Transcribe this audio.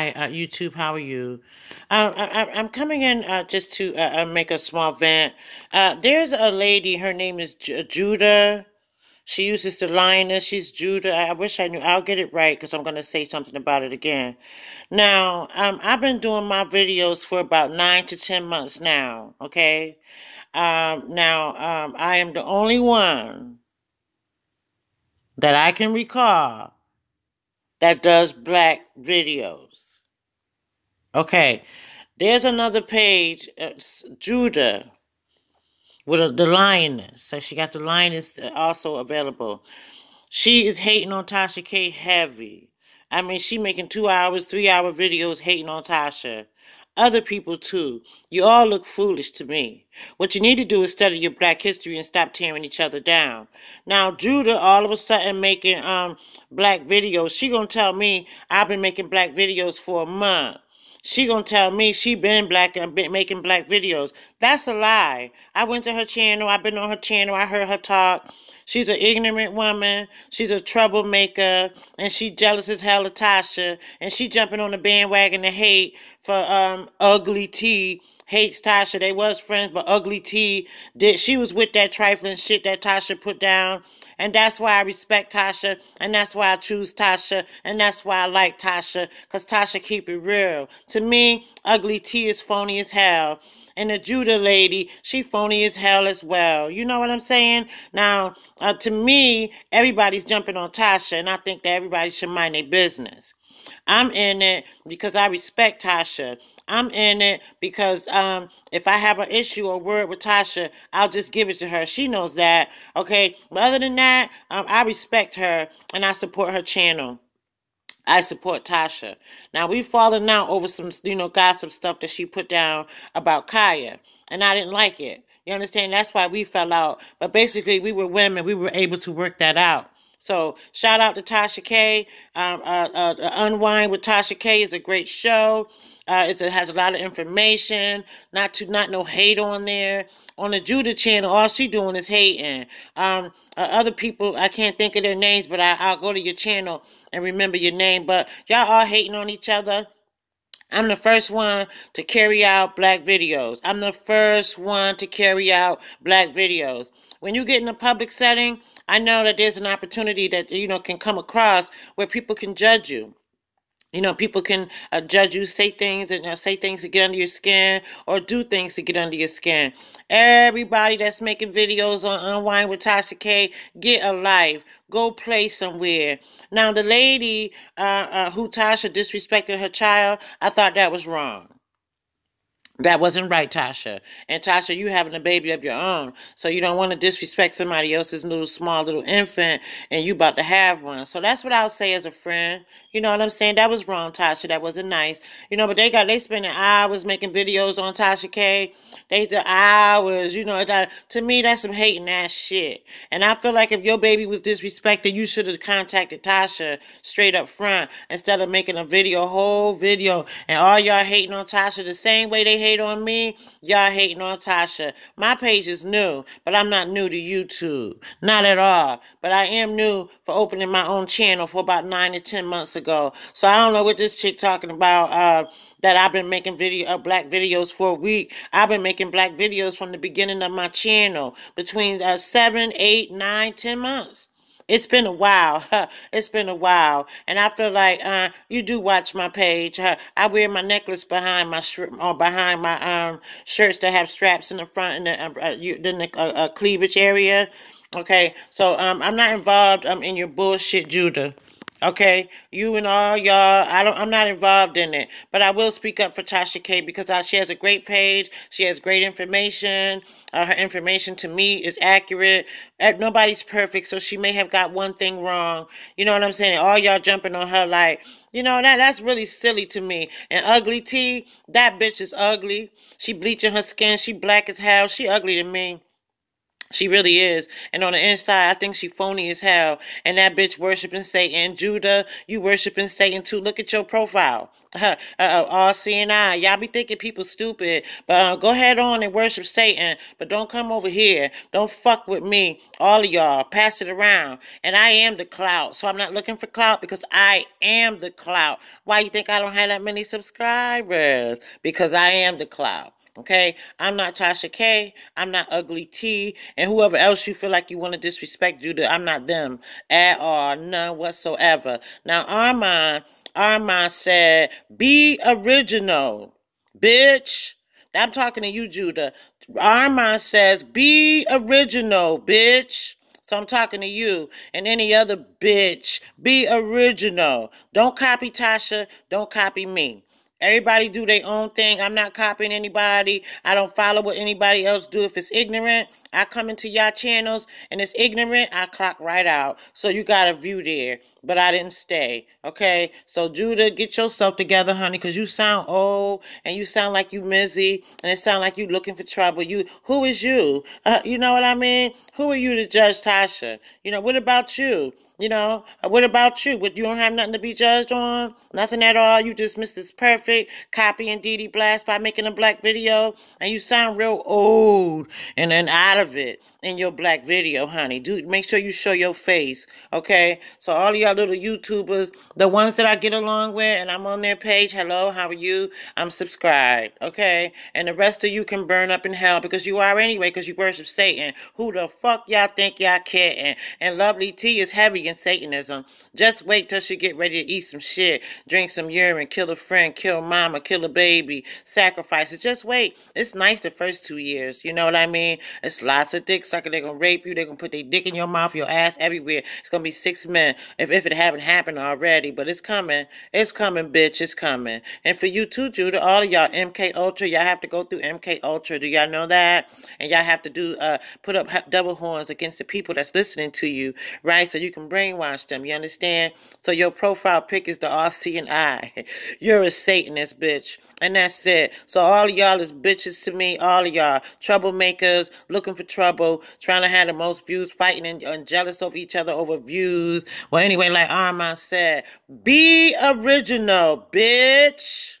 Hi, uh, YouTube. How are you? Uh, I, am coming in uh, just to uh, uh, make a small vent. Uh, there's a lady. Her name is J Judah. She uses the lioness. She's Judah. I wish I knew. I'll get it right because I'm going to say something about it again. Now, um, I've been doing my videos for about nine to ten months now. Okay. Um, now, um, I am the only one that I can recall that does black videos. Okay, there's another page, it's uh, Judah, with a, the lioness. So she got the lioness uh, also available. She is hating on Tasha K heavy. I mean, she making two hours, three hour videos hating on Tasha other people too. You all look foolish to me. What you need to do is study your black history and stop tearing each other down. Now, Judah, all of a sudden making um black videos. She gonna tell me I've been making black videos for a month. She gonna tell me she been black and been making black videos. That's a lie. I went to her channel. I've been on her channel. I heard her talk. She's an ignorant woman. She's a troublemaker, and she jealous as hell of Tasha. And she jumping on the bandwagon to hate for um ugly tea hates Tasha. They was friends, but Ugly T did she was with that trifling shit that Tasha put down. And that's why I respect Tasha. And that's why I choose Tasha. And that's why I like Tasha. Cause Tasha keep it real. To me, Ugly T is phony as hell. And the Judah lady, she phony as hell as well. You know what I'm saying? Now, uh, to me, everybody's jumping on Tasha, and I think that everybody should mind their business. I'm in it because I respect Tasha. I'm in it because um, if I have an issue or word with Tasha, I'll just give it to her. She knows that. Okay. But other than that, um, I respect her and I support her channel. I support Tasha. Now we've fallen out over some, you know, gossip stuff that she put down about Kaya, and I didn't like it. You understand? That's why we fell out. But basically, we were women. We were able to work that out. So shout out to Tasha K. Um, uh, uh, uh, Unwind with Tasha K is a great show. Uh, it has a lot of information. Not to not no hate on there. On the Judah channel, all she doing is hating. Um, uh, other people, I can't think of their names, but I, I'll go to your channel and remember your name. But y'all all hating on each other. I'm the first one to carry out black videos. I'm the first one to carry out black videos. When you get in a public setting, I know that there's an opportunity that you know can come across where people can judge you. You know, people can uh, judge you, say things, and uh, say things to get under your skin, or do things to get under your skin. Everybody that's making videos on Unwind with Tasha K, get a life. Go play somewhere. Now, the lady uh, uh who Tasha disrespected her child, I thought that was wrong. That wasn't right, Tasha. And Tasha, you having a baby of your own, so you don't want to disrespect somebody else's little small little infant, and you about to have one. So that's what I'll say as a friend. You know what I'm saying? That was wrong, Tasha. That wasn't nice. You know, but they got they spending hours making videos on Tasha K. They did hours. You know, that, to me that's some hating ass shit. And I feel like if your baby was disrespected, you should have contacted Tasha straight up front instead of making a video, whole video, and all y'all hating on Tasha the same way they hate hate on me, y'all hating on Tasha. My page is new, but I'm not new to YouTube. Not at all. But I am new for opening my own channel for about nine to ten months ago. So I don't know what this chick talking about. Uh, that I've been making video uh, black videos for a week. I've been making black videos from the beginning of my channel between uh, seven, eight, nine, ten months it's been a while. Huh? It's been a while, and I feel like uh, you do watch my page. Huh? I wear my necklace behind my sh- or behind my um, shirts that have straps in the front and the, um, uh, the uh, uh, cleavage area. Okay, so um, I'm not involved. I'm um, in your bullshit, Judah. Okay, you and all y'all, I don't I'm not involved in it, but I will speak up for Tasha K because I, uh, she has a great page. She has great information. Uh, her information to me is accurate. Uh, nobody's perfect, so she may have got one thing wrong. You know what I'm saying? All y'all jumping on her like, you know that that's really silly to me. And ugly T, that bitch is ugly. She bleaching her skin. She black as hell. She ugly to me. She really is. And on the inside, I think she phony as hell. And that bitch worshiping Satan. Judah, you worshiping Satan too. Look at your profile. Uh, uh, all seeing eye. Y'all be thinking people stupid. But uh, go ahead on and worship Satan. But don't come over here. Don't fuck with me. All of y'all. Pass it around. And I am the clout. So I'm not looking for clout because I am the clout. Why you think I don't have that many subscribers? Because I am the clout. Okay, I'm not Tasha K. I'm not Ugly T. And whoever else you feel like you want to disrespect, Judah, I'm not them at all, none whatsoever. Now, Armand, Armand said, "Be original, bitch." I'm talking to you, Judah. Armand says, "Be original, bitch." So I'm talking to you and any other bitch. Be original. Don't copy Tasha. Don't copy me. Everybody do their own thing. I'm not copying anybody. I don't follow what anybody else do. If it's ignorant, I come into y'all channels and it's ignorant, I clock right out. So you got a view there, but I didn't stay. Okay? So Judah, get yourself together, honey, because you sound old and you sound like you busy and it sound like you looking for trouble. You who is you? Uh, you know what I mean? Who are you to judge Tasha? You know, what about you? You know, uh, what about you? What you don't have nothing to be judged on? Nothing at all. You just this perfect copy and DD blast by making a black video and you sound real old and then I of it in your black video, honey. Do make sure you show your face, okay? So all y'all little YouTubers, the ones that I get along with, and I'm on their page. Hello, how are you? I'm subscribed, okay? And the rest of you can burn up in hell because you are anyway, because you worship Satan. Who the fuck y'all think y'all kidding? And lovely T is heavy in Satanism. Just wait till she get ready to eat some shit, drink some urine, kill a friend, kill mama, kill a baby, sacrifices. Just wait. It's nice the first two years. You know what I mean? It's lots of dicks sucker. They're gonna rape you. They're gonna put their dick in your mouth, your ass, everywhere. It's gonna be six men if if it haven't happened already. But it's coming. It's coming, bitch. It's coming. And for you too, Judah, all of y'all, MK Ultra, y'all have to go through MK Ultra. Do y'all know that? And y'all have to do uh put up double horns against the people that's listening to you, right? So you can brainwash them. You understand? So your profile pic is the R C and I. You're a Satanist, bitch, and that's it. So all of y'all is bitches to me. All of y'all troublemakers looking for trouble trying to have the most views, fighting and, and jealous of each other over views. Well, anyway, like Armand said, be original, bitch.